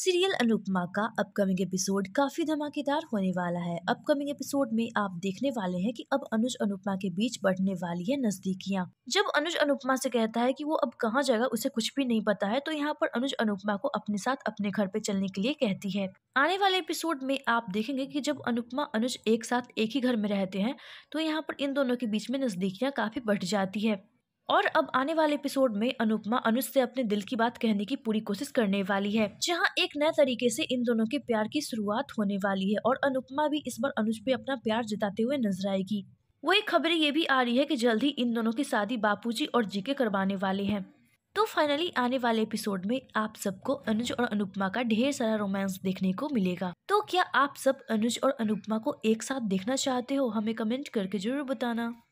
serial Anupama का upcoming episode काफ़ी धमाकेदार होने वाला है अपकमिंग एपिसोड में आप देखने वाले हैं कि अब अनुज अनुपमा के बीच बढ़ने वाली है नजदीकियां जब अनुज अनुपमा से कहता है कि वो अब कहाँ जाएगा उसे कुछ भी नहीं पता है तो यहाँ पर अनुज अनुपमा को अपने साथ अपने घर पे चलने के लिए कहती है आने वाले एपिसोड में आप देखेंगे की जब अनुपमा अनुज एक साथ एक ही घर में रहते हैं तो यहाँ पर इन दोनों के बीच में नजदीकियाँ काफी बढ़ जाती है और अब आने वाले एपिसोड में अनुपमा अनुज से अपने दिल की बात कहने की पूरी कोशिश करने वाली है जहाँ एक नए तरीके से इन दोनों के प्यार की शुरुआत होने वाली है और अनुपमा भी इस बार अनुज पे अपना प्यार जताते हुए नजर आएगी वही खबरें ये भी आ रही है कि जल्द ही इन दोनों की शादी जी और जी के करवाने वाले हैं तो फाइनली आने वाले एपिसोड में आप सबको अनुज और अनुपमा का ढेर सारा रोमांस देखने को मिलेगा तो क्या आप सब अनुज और अनुपमा को एक साथ देखना चाहते हो हमें कमेंट करके जरूर बताना